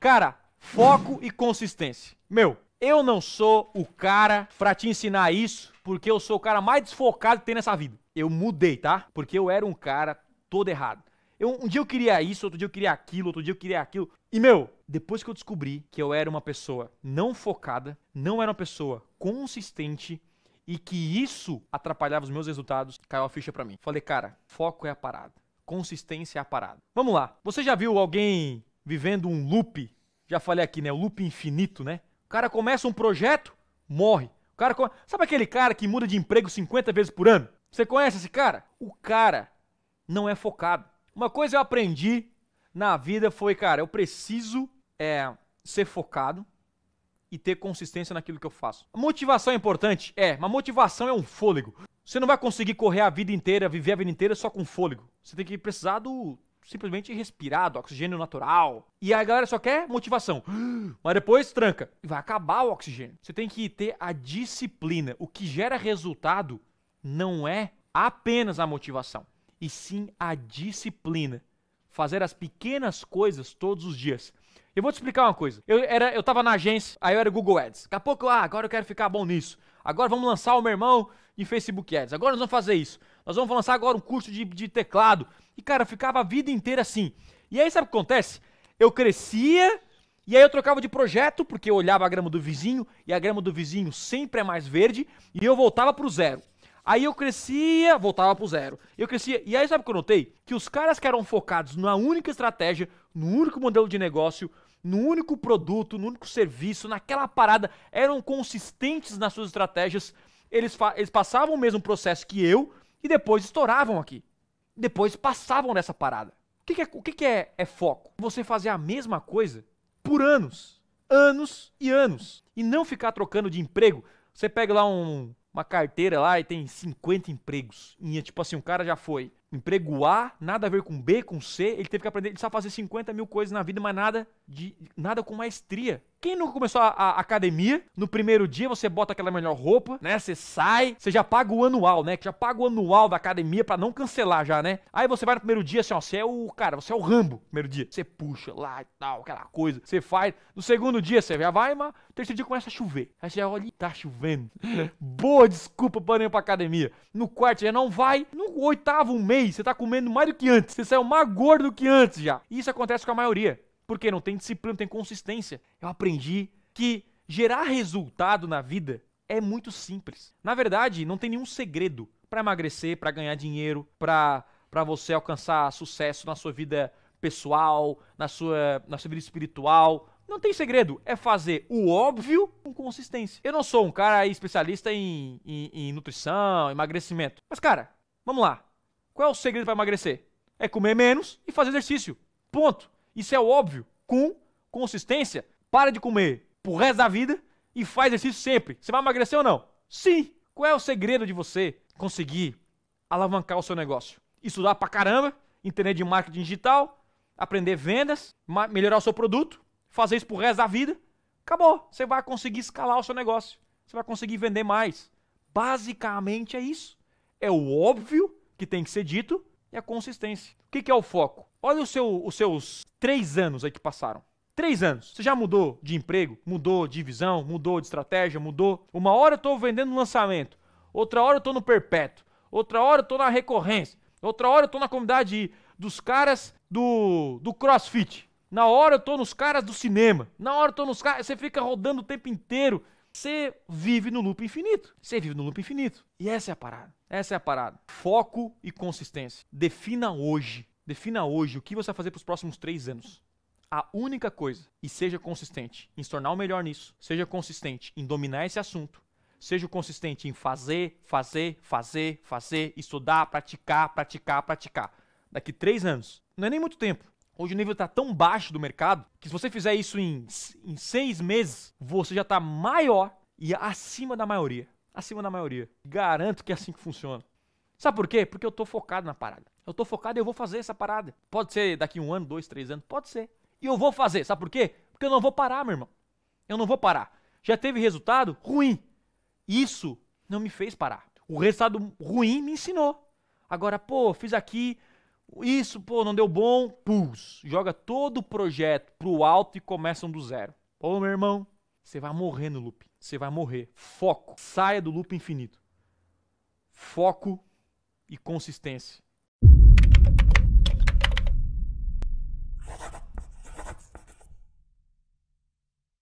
Cara, foco e consistência. Meu, eu não sou o cara pra te ensinar isso, porque eu sou o cara mais desfocado que tem nessa vida. Eu mudei, tá? Porque eu era um cara todo errado. Eu, um dia eu queria isso, outro dia eu queria aquilo, outro dia eu queria aquilo. E, meu, depois que eu descobri que eu era uma pessoa não focada, não era uma pessoa consistente e que isso atrapalhava os meus resultados, caiu a ficha para mim. Falei, cara, foco é a parada. Consistência é a parada. Vamos lá. Você já viu alguém vivendo um loop. Já falei aqui, né? O loop infinito, né? O cara começa um projeto, morre. O cara come... Sabe aquele cara que muda de emprego 50 vezes por ano? Você conhece esse cara? O cara não é focado. Uma coisa eu aprendi na vida foi, cara, eu preciso é, ser focado e ter consistência naquilo que eu faço. A motivação é importante? É, mas motivação é um fôlego. Você não vai conseguir correr a vida inteira, viver a vida inteira só com fôlego. Você tem que precisar do simplesmente respirado, oxigênio natural. E a galera só quer motivação. Mas depois tranca. E vai acabar o oxigênio. Você tem que ter a disciplina. O que gera resultado não é apenas a motivação, e sim a disciplina. Fazer as pequenas coisas todos os dias. Eu vou te explicar uma coisa. Eu, era, eu tava na agência, aí eu era Google Ads. Daqui a pouco, ah, agora eu quero ficar bom nisso. Agora vamos lançar o meu irmão em Facebook Ads. Agora nós vamos fazer isso. Nós vamos lançar agora um curso de, de teclado. E, cara, eu ficava a vida inteira assim. E aí, sabe o que acontece? Eu crescia, e aí eu trocava de projeto, porque eu olhava a grama do vizinho, e a grama do vizinho sempre é mais verde, e eu voltava pro zero. Aí eu crescia, voltava pro zero. Eu crescia. E aí sabe o que eu notei? Que os caras que eram focados na única estratégia, no único modelo de negócio, no único produto, no único serviço, naquela parada, eram consistentes nas suas estratégias. Eles, eles passavam o mesmo processo que eu e depois estouravam aqui depois passavam nessa parada. O que, que, é, o que, que é, é foco? Você fazer a mesma coisa por anos, anos e anos, e não ficar trocando de emprego. Você pega lá um, uma carteira lá e tem 50 empregos. E, é tipo assim, o cara já foi Emprego A, nada a ver com B, com C. Ele teve que aprender, ele sabe fazer 50 mil coisas na vida, mas nada de nada com maestria. Quem nunca começou a, a, academia, no primeiro dia você bota aquela melhor roupa, né? Você sai, você já paga o anual, né? Que já paga o anual da academia para não cancelar já, né? Aí você vai no primeiro dia assim, ó, você é o cara, você é o Rambo, primeiro dia. Você puxa lá e tal, aquela coisa, você faz. No segundo dia você já vai, mas no terceiro dia começa a chover. Aí você já olha, tá chovendo. Boa desculpa para ir pra academia. No quarto já não vai, não oitavo mês, você tá comendo mais do que antes, você saiu mais gordo do que antes já. E isso acontece com a maioria, porque não tem disciplina, não tem consistência. Eu aprendi que gerar resultado na vida é muito simples. Na verdade, não tem nenhum segredo para emagrecer, para ganhar dinheiro, para para você alcançar sucesso na sua vida pessoal, na sua, na sua vida espiritual. Não tem segredo, é fazer o óbvio com consistência. Eu não sou um cara especialista em, em, em nutrição, emagrecimento. Mas, cara, Vamos lá. Qual é o segredo para emagrecer? É comer menos e fazer exercício. Ponto. Isso é óbvio. Com consistência, para de comer pro resto da vida e faz exercício sempre. Você vai emagrecer ou não? Sim. Qual é o segredo de você conseguir alavancar o seu negócio? Estudar pra caramba, entender de marketing digital, aprender vendas, melhorar o seu produto, fazer isso pro resto da vida. Acabou. Você vai conseguir escalar o seu negócio. Você vai conseguir vender mais. Basicamente é isso é o óbvio que tem que ser dito e a consistência. O que, que é o foco? Olha seu, os seus três anos aí que passaram. Três anos. Você já mudou de emprego, mudou de visão, mudou de estratégia, mudou. Uma hora eu estou vendendo no lançamento, outra hora eu estou no perpétuo, outra hora eu estou na recorrência, outra hora eu estou na comunidade dos caras do, do crossfit. Na hora eu estou nos caras do cinema. Na hora eu estou nos caras. Você fica rodando o tempo inteiro você vive no loop infinito. Você vive no loop infinito. E essa é a parada. Essa é a parada. Foco e consistência. Defina hoje. Defina hoje o que você vai fazer para os próximos três anos. A única coisa. E seja consistente em se tornar o melhor nisso. Seja consistente em dominar esse assunto. Seja consistente em fazer, fazer, fazer, fazer, estudar, praticar, praticar, praticar. Daqui três anos. Não é nem muito tempo. Hoje o nível está tão baixo do mercado que se você fizer isso em, em seis meses, você já está maior e acima da maioria. Acima da maioria. Garanto que é assim que funciona. Sabe por quê? Porque eu estou focado na parada. Eu estou focado e eu vou fazer essa parada. Pode ser daqui um ano, dois, três anos, pode ser. E eu vou fazer. Sabe por quê? Porque eu não vou parar, meu irmão. Eu não vou parar. Já teve resultado ruim. Isso não me fez parar. O resultado ruim me ensinou. Agora, pô, fiz aqui, isso, pô, não deu bom, pus. Joga todo o projeto pro alto e começam do zero. Pô, meu irmão, você vai morrer no loop. Você vai morrer. Foco. Saia do loop infinito. Foco e consistência.